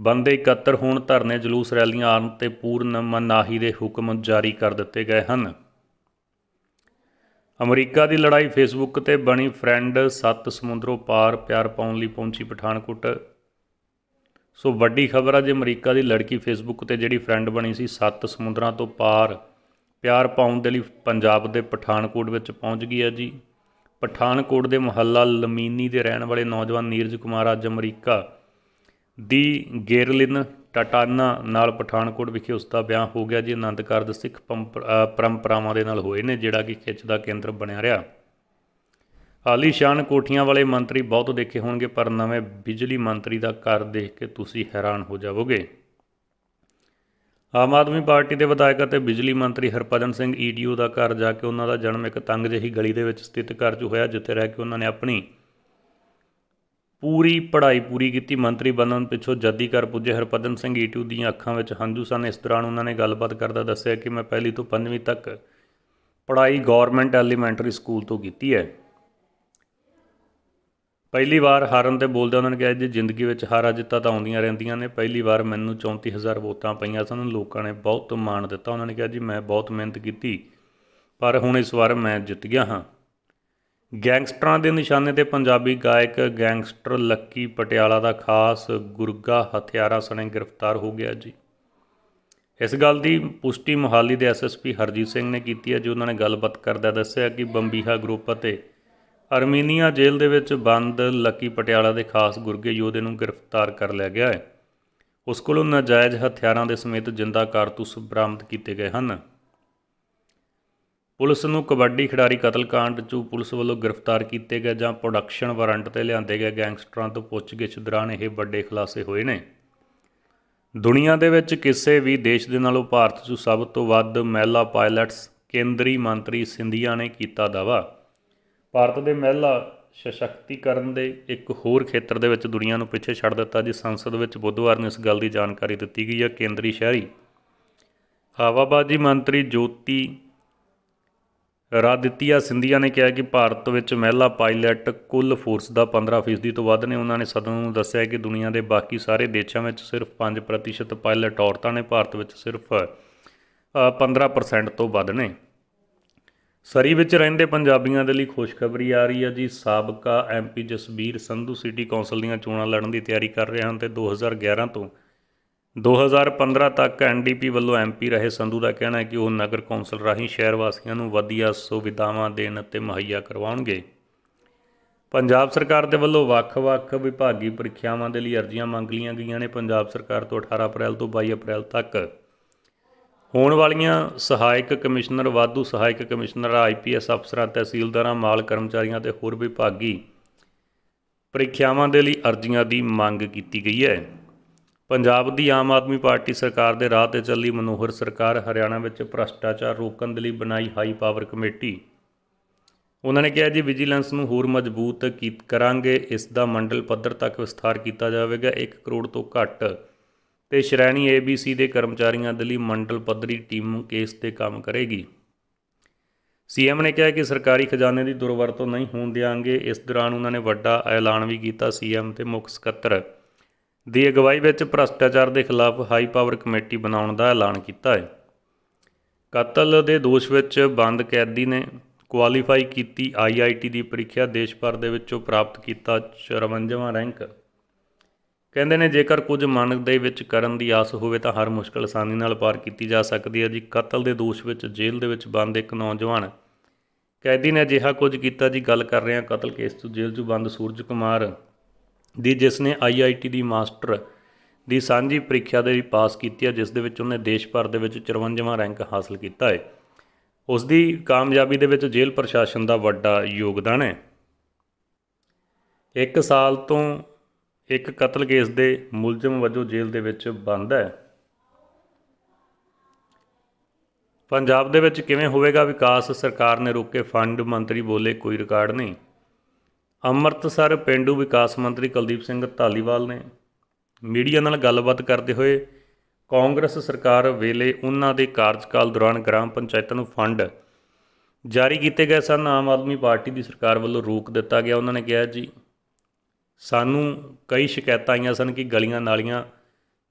ਬੰਦੇ ਇਕੱਤਰ ਹੋਣ ਧਰਨੇ ਜਲੂਸ ਰੈਲੀਆਂ ਆਰਨ ਤੇ ਪੂਰਨ ਮਨਾਹੀ ਦੇ ਹੁਕਮ ਜਾਰੀ ਕਰ ਦਿੱਤੇ ਗਏ ਹਨ ਅਮਰੀਕਾ ਦੀ ਲੜਾਈ ਫੇਸਬੁੱਕ ਤੇ ਬਣੀ ਫਰੈਂਡ ਸੱਤ ਸਮੁੰਦਰੋਂ ਪਾਰ ਪਿਆਰ ਪਾਉਣ ਲਈ ਪਹੁੰਚੀ ਪਠਾਨਕੋਟ ਸੋ ਵੱਡੀ ਖਬਰ ਜੇ ਅਮਰੀਕਾ ਦੀ ਲੜਕੀ ਫੇਸਬੁੱਕ ਤੇ ਜਿਹੜੀ ਫਰੈਂਡ ਬਣੀ ਸੀ ਸੱਤ ਸਮੁੰਦਰਾਂ ਤੋਂ ਪਾਰ ਪਿਆਰ ਪਾਉਣ ਦੇ ਲਈ ਪੰਜਾਬ ਦੇ ਪਠਾਨਕੋਟ ਵਿੱਚ ਪਹੁੰਚ ਗਈ ਹੈ ਜੀ ਪਠਾਨਕੋਟ ਦੇ ਮੁਹੱਲਾ ਲਮੀਨੀ ਦੇ ਰਹਿਣ ਵਾਲੇ ਨੌਜਵਾਨ ਨੀਰਜ ਕੁਮਾਰ ਅੱਜ ਅਮਰੀਕਾ ਦੀ ਗੇਰਲਿਨ ਟਟਾਨਾ ਨਾਲ ਪਠਾਨਕੋਟ ਵਿਖੇ ਉਸ ਦਾ ਵਿਆਹ ਹੋ ਗਿਆ ਜੀ ਆਨੰਦਕਾਰ ਕਾਰਜ ਸਿੱਖ ਪਰੰਪਰਾਵਾਂ ਦੇ ਨਾਲ ਹੋਏ ਨੇ ਜਿਹੜਾ ਕਿ ਖਿੱਚ ਦਾ ਕੇਂਦਰ ਬਣਿਆ ਰਿਹਾ ਆਲੀਸ਼ਾਨ ਕੋਠੀਆਂ ਵਾਲੇ ਮੰਤਰੀ ਬਹੁਤ ਦੇਖੇ ਹੋਣਗੇ ਪਰ ਨਵੇਂ ਬਿਜਲੀ ਮੰਤਰੀ ਦਾ ਕਰ ਦੇਖ ਕੇ ਤੁਸੀਂ ਹੈਰਾਨ ਹੋ ਜਾਵੋਗੇ ਆਮ ਆਦਮੀ ਪਾਰਟੀ ਦੇ ਵਿਧਾਇਕ ਅਤੇ ਬਿਜਲੀ ਮੰਤਰੀ ਹਰਪਜਨ ਸਿੰਘ ਈਡੀਓ ਦਾ ਘਰ ਜਾ ਕੇ ਉਹਨਾਂ ਦਾ ਜਨਮ ਇੱਕ ਤੰਗ ਜਿਹੀ ਗਲੀ ਦੇ ਵਿੱਚ ਸਥਿਤ ਘਰ 'ਚ ਹੋਇਆ ਜਿੱਥੇ ਰਹਿ ਕੇ ਉਹਨਾਂ ਨੇ ਆਪਣੀ ਪੂਰੀ ਪੜ੍ਹਾਈ ਪੂਰੀ ਕੀਤੀ ਮੰਤਰੀ ਬਣਨ ਪਿੱਛੋਂ ਜੱਦੀ ਘਰ ਪੁੱਜੇ ਹਰਪਜਨ ਸਿੰਘ ਈਟੂ ਦੀਆਂ ਅੱਖਾਂ ਵਿੱਚ ਹੰਝੂ ਸਨ ਇਸ ਦੌਰਾਨ ਉਹਨਾਂ ਨੇ ਗੱਲਬਾਤ ਕਰਦਾ ਦੱਸਿਆ ਕਿ ਮੈਂ ਪਹਿਲੀ ਤੋਂ ਪੰਜਵੀਂ ਤੱਕ ਪੜ੍ਹਾਈ ਗਵਰਨਮੈਂਟ ਐਲੀਮੈਂਟਰੀ ਸਕੂਲ ਤੋਂ ਕੀਤੀ ਹੈ ਪਹਿਲੀ ਵਾਰ ਹਾਰਨ ਤੇ ਬੋਲਦੇ ਉਹਨਾਂ ਨੇ ਕਿਹਾ ਜੀ ਜ਼ਿੰਦਗੀ ਵਿੱਚ ਹਾਰਾ ਜਿੱਤਾ ਤਾਂ ਆਉਂਦੀਆਂ ਰਹਿੰਦੀਆਂ ਨੇ ਪਹਿਲੀ ਵਾਰ ਮੈਨੂੰ 34000 ਵੋਟਾਂ ਪਈਆਂ ਸਨ ਲੋਕਾਂ ਨੇ ਬਹੁਤ ਮਾਣ ਦਿੱਤਾ ਉਹਨਾਂ ਨੇ ਕਿਹਾ ਜੀ ਮੈਂ ਬਹੁਤ ਮਿਹਨਤ ਕੀਤੀ ਪਰ ਹੁਣ ਇਸ ਵਾਰ ਮੈਂ ਜਿੱਤ ਗਿਆ ਹਾਂ ਗੈਂਗਸਟਰਾਂ ਦੇ ਨਿਸ਼ਾਨੇ ਤੇ ਪੰਜਾਬੀ ਗਾਇਕ ਗੈਂਗਸਟਰ ਲੱਕੀ ਪਟਿਆਲਾ ਦਾ ਖਾਸ ਗੁਰਗਾ ਹਥਿਆਰਾਂ ਸਣੇ ਗ੍ਰਿਫਤਾਰ ਹੋ ਗਿਆ ਜੀ ਇਸ ਗੱਲ ਦੀ ਪੁਸ਼ਟੀ ਮੁਹਾਲੀ ਦੇ ਐਸਐਸਪੀ ਹਰਜੀਤ ਸਿੰਘ ਨੇ ਕੀਤੀ ਹੈ ਜੋ ਉਹਨਾਂ ਨੇ ਗੱਲਬਾਤ ਕਰਦਾ ਦੱਸਿਆ ਕਿ ਬੰਬੀਹਾ ਗਰੁੱਪ ਅਤੇ ਅਰਮੀਨੀਆ ਜੇਲ੍ਹ ਦੇ ਵਿੱਚ ਬੰਦ ਲੱਕੀ ਪਟਿਆਲਾ ਦੇ ਖਾਸ ਗੁਰਗੇ ਯੋਧੇ ਨੂੰ ਗ੍ਰਿਫਤਾਰ ਕਰ ਲਿਆ ਗਿਆ ਹੈ ਉਸ ਕੋਲੋਂ ਨਾਜਾਇਜ਼ ਹਥਿਆਰਾਂ ਦੇ ਸਮੇਤ ਜਿੰਦਾ ਕਾਰਤੂਸ ਬਰਾਮਦ ਕੀਤੇ ਗਏ ਹਨ ਪੁਲਿਸ ਨੂੰ ਕਬੱਡੀ ਖਿਡਾਰੀ ਕਤਲकांड 'ਚ ਪੁਲਿਸ ਵੱਲੋਂ ਗ੍ਰਿਫਤਾਰ ਕੀਤੇ ਗਏ ਜਾਂ ਪ੍ਰੋਡਕਸ਼ਨ ਵਾਰੰਟ ਤੇ ਲਿਆਂਦੇ ਗਏ ਗੈਂਗਸਟਰਾਂ ਤੋਂ ਪੁੱਛਗਿੱਛ ਦੌਰਾਨ ਇਹ ਵੱਡੇ ਖੁਲਾਸੇ ਹੋਏ ਨੇ ਦੁਨੀਆ ਦੇ ਵਿੱਚ ਕਿਸੇ ਵੀ ਦੇਸ਼ ਦੇ ਨਾਲੋਂ ਭਾਰਤ 'ਚ ਸਭ ਤੋਂ ਵੱਧ ਮਹਿਲਾ ਪਾਇਲਟਸ ਕੇਂਦਰੀ ਮੰਤਰੀ ਸਿੰਧੀਆ ਨੇ ਕੀਤਾ ਦਾਵਾ ਭਾਰਤ ਦੇ ਮਹਿਲਾ ਸਸ਼ਕਤੀਕਰਨ ਦੇ ਇੱਕ ਹੋਰ ਖੇਤਰ ਦੇ ਵਿੱਚ ਦੁਨੀਆ ਨੂੰ ਪਿੱਛੇ ਛੱਡ ਦਿੱਤਾ ਜੀ ਸੰਸਦ ਵਿੱਚ ਬੁੱਧਵਾਰ ਨੂੰ ਇਸ ਗੱਲ ਦੀ ਜਾਣਕਾਰੀ ਦਿੱਤੀ ਗਈ ਹੈ ਕੇਂਦਰੀ ਸ਼ਹਿਰੀ ਹਵਾਬਾਜੀ ਮੰਤਰੀ ਜੋਤੀ ਰਾਦਿਤਿਆ ਸਿੰਧੀਆ ਨੇ ਕਿਹਾ ਕਿ ਭਾਰਤ ਵਿੱਚ ਮਹਿਲਾ ਪਾਇਲਟ ਕੁੱਲ ਫੋਰਸ ਦਾ 15% ਦੀ ਤੋਂ ਵੱਧ ਨੇ ਉਹਨਾਂ ਨੇ ਸਦਨ ਨੂੰ ਦੱਸਿਆ ਕਿ ਦੁਨੀਆ ਦੇ ਬਾਕੀ ਸਾਰੇ ਦੇਸ਼ਾਂ ਵਿੱਚ ਸਿਰਫ 5% ਪਾਇਲਟ ਔਰਤਾਂ ਨੇ ਭਾਰਤ ਵਿੱਚ ਸਿਰਫ 15% ਤੋਂ ਵੱਧ ਨੇ ਸਰੀ ਵਿੱਚ ਰਹਿੰਦੇ ਪੰਜਾਬੀਆਂ ਦੇ ਲਈ ਖੁਸ਼ਖਬਰੀ ਆ ਰਹੀ ਹੈ ਜੀ ਸਾਬਕਾ MP Jasbir Sandhu city council ਦੀਆਂ ਚੋਣਾਂ ਲੜਨ ਦੀ ਤਿਆਰੀ ਕਰ ਰਹੇ ਹਨ ਤੇ 2011 ਤੋਂ 2015 ਤੱਕ ਐਨਡੀਪੀ ਵੱਲੋਂ ਐਮਪੀ ਰਹੇ ਸੰਧੂ ਦਾ ਕਹਿਣਾ ਹੈ ਕਿ ਉਹ ਨਗਰ ਕੌਂਸਲ ਰਾਹੀਂ ਸ਼ਹਿਰ ਵਾਸੀਆਂ ਨੂੰ ਵਧੀਆ ਸੁਵਿਧਾਵਾਂ ਦੇਣ ਅਤੇ ਮੁਹੱਈਆ ਕਰਵਾਉਣਗੇ ਪੰਜਾਬ ਸਰਕਾਰ ਦੇ ਵੱਲੋਂ ਵੱਖ-ਵੱਖ ਵਿਭਾਗੀ ਪ੍ਰੀਖਿਆਵਾਂ ਦੇ ਲਈ ਅਰਜ਼ੀਆਂ ਮੰਗ ਲਈਆਂ ਗਈਆਂ ਨੇ ਪੰਜਾਬ ਸਰਕਾਰ ਤੋਂ 18 ਅਪ੍ਰੈਲ ਤੋਂ 22 ਅਪ੍ਰੈਲ ਤੱਕ ਹੋਣ ਵਾਲੀਆਂ ਸਹਾਇਕ ਕਮਿਸ਼ਨਰ ਵਾਧੂ ਸਹਾਇਕ ਕਮਿਸ਼ਨਰ ਆਈਪੀਐਸ ਅਫਸਰਾਂ ਤਹਿਸੀਲਦਾਰਾਂ ਮਾਲ ਕਰਮਚਾਰੀਆਂ ਤੇ ਹੋਰ ਵਿਭਾਗੀ ਪ੍ਰੀਖਿਆਵਾਂ ਦੇ ਲਈ ਅਰਜ਼ੀਆਂ ਦੀ ਮੰਗ ਕੀਤੀ ਗਈ ਹੈ ਪੰਜਾਬ ਦੀ ਆਮ ਆਦਮੀ ਪਾਰਟੀ ਸਰਕਾਰ ਦੇ ਰਾਹ ਤੇ ਚੱਲੀ ਮਨੋਹਰ ਸਰਕਾਰ ਹਰਿਆਣਾ ਵਿੱਚ ਭ੍ਰਸ਼ਟਾਚਾਰ ਰੋਕਣ ਦੇ ਲਈ ਬਣਾਈ ਹਾਈ ਪਾਵਰ ਕਮੇਟੀ ਉਹਨਾਂ ਨੇ ਕਿਹਾ ਜੀ ਵਿਜੀਲੈਂਸ ਨੂੰ ਹੋਰ ਮਜ਼ਬੂਤ ਕਰਾਂਗੇ ਇਸ ਦਾ ਮੰਡਲ ਪੱਧਰ ਤੱਕ ਵਿਸਥਾਰ ਕੀਤਾ ਜਾਵੇਗਾ 1 ਕਰੋੜ ਤੋਂ ਘੱਟ ਤੇ ਸ਼੍ਰੇਣੀ ABC ਦੇ ਕਰਮਚਾਰੀਆਂ ਦੇ ਲਈ ਮੰਡਲ ਪੱਧਰੀ ਟੀਮ ਕੇਸ ਤੇ ਕੰਮ ਕਰੇਗੀ ਸੀਐਮ ਨੇ ਕਿਹਾ ਕਿ ਸਰਕਾਰੀ ਖਜ਼ਾਨੇ ਦੀ ਦੁਰਵਰਤੋਂ ਨਹੀਂ ਹੋਣ ਦੇਵਾਂਗੇ ਇਸ ਦੌਰਾਨ ਉਹਨਾਂ ਨੇ ਵੱਡਾ ਐਲਾਨ ਵੀ ਕੀਤਾ ਸੀਐਮ ਤੇ ਮੁੱਖ ਸਕੱਤਰ ਦੀ ਅਗਵਾਈ ਵਿੱਚ ਭ੍ਰਸ਼ਟਾਚਾਰ ਦੇ ਖਿਲਾਫ ਹਾਈ ਪਾਵਰ ਕਮੇਟੀ ਬਣਾਉਣ ਦਾ ਐਲਾਨ ਕੀਤਾ ਹੈ ਕਤਲ ਦੇ ਦੋਸ਼ ਵਿੱਚ ਬੰਦ ਕੈਦੀ ਨੇ ਕੁਆਲੀਫਾਈ ਕੀਤੀ ਆਈਆਈਟੀ ਦੀ ਪ੍ਰੀਖਿਆ ਦੇਸ਼ ਭਰ ਦੇ ਵਿੱਚੋਂ ਪ੍ਰਾਪਤ ਕੀਤਾ 54ਵਾਂ ਰੈਂਕ ਕਹਿੰਦੇ ਨੇ ਜੇਕਰ ਕੁਝ ਮਨ ਦੇ ਵਿੱਚ ਕਰਨ ਦੀ ਆਸ ਹੋਵੇ ਤਾਂ ਹਰ ਮੁਸ਼ਕਲ ਆਸਾਨੀ ਨਾਲ ਪਾਰ ਕੀਤੀ ਜਾ ਸਕਦੀ ਹੈ ਜੀ ਕਤਲ ਦੇ ਦੋਸ਼ ਵਿੱਚ ਜੇਲ੍ਹ ਦੇ ਵਿੱਚ ਬੰਦ ਇੱਕ ਨੌਜਵਾਨ ਕੈਦੀ ਨੇ ਅਜਿਹਾ ਕੁਝ ਕੀਤਾ ਜੀ ਗੱਲ ਕਰ ਰਹੇ ਹਾਂ ਕਤਲ ਕੇਸ ਤੋਂ ਜੇਲ੍ਹ 'ਚ ਬੰਦ ਸੂਰਜ ਕੁਮਾਰ ਦੀ ਜਿਸ ਨੇ ਆਈਆਈਟੀ ਦੀ ਮਾਸਟਰ ਦੀ ਸਾਂਝੀ ਪ੍ਰੀਖਿਆ ਦੇ ਵੀ ਪਾਸ ਕੀਤੀ ਹੈ ਜਿਸ ਦੇ ਵਿੱਚ ਉਹਨੇ ਦੇਸ਼ ਭਰ ਦੇ ਵਿੱਚ 54ਵਾਂ ਰੈਂਕ ਹਾਸਲ ਕੀਤਾ ਹੈ ਉਸ ਦੀ ਕਾਮਯਾਬੀ ਦੇ ਵਿੱਚ ਜੇਲ੍ਹ ਪ੍ਰਸ਼ਾਸਨ ਦਾ ਵੱਡਾ ਯੋਗਦਾਨ ਹੈ 1 ਸਾਲ ਤੋਂ ਇੱਕ ਕਤਲ ਕੇਸ ਦੇ ਮੁਲਜ਼ਮ ਵਜੋਂ ਜੇਲ੍ਹ ਦੇ ਵਿੱਚ ਬੰਦ ਹੈ ਪੰਜਾਬ ਦੇ ਵਿੱਚ ਕਿਵੇਂ ਹੋਵੇਗਾ ਵਿਕਾਸ ਸਰਕਾਰ ਨੇ ਰੋਕੇ ਫੰਡ ਮੰਤਰੀ ਬੋਲੇ ਕੋਈ ਰਿਕਾਰਡ ਨਹੀਂ ਅੰਮ੍ਰਿਤਸਰ ਪਿੰਡੂ ਵਿਕਾਸ ਮੰਤਰੀ ਕੁਲਦੀਪ ਸਿੰਘ ਧਾਲੀਵਾਲ ਨੇ ਮੀਡੀਆ ਨਾਲ ਗੱਲਬਾਤ ਕਰਦੇ ਹੋਏ ਕਾਂਗਰਸ ਸਰਕਾਰ ਵੇਲੇ ਉਹਨਾਂ ਦੇ ਕਾਰਜਕਾਲ ਦੌਰਾਨ ਗ੍ਰਾਮ ਪੰਚਾਇਤਾਂ ਨੂੰ ਫੰਡ ਜਾਰੀ ਕੀਤੇ ਗਏ ਸਨ ਆਮ ਆਦਮੀ ਪਾਰਟੀ ਦੀ ਸਰਕਾਰ ਵੱਲੋਂ ਰੋਕ ਦਿੱਤਾ ਗਿਆ ਉਹਨਾਂ ਨੇ ਕਿਹਾ ਜੀ ਸਾਨੂੰ ਕਈ ਸ਼ਿਕਾਇਤਾਂ ਆਈਆਂ ਸਨ ਕਿ ਗਲੀਆਂ ਨਾਲੀਆਂ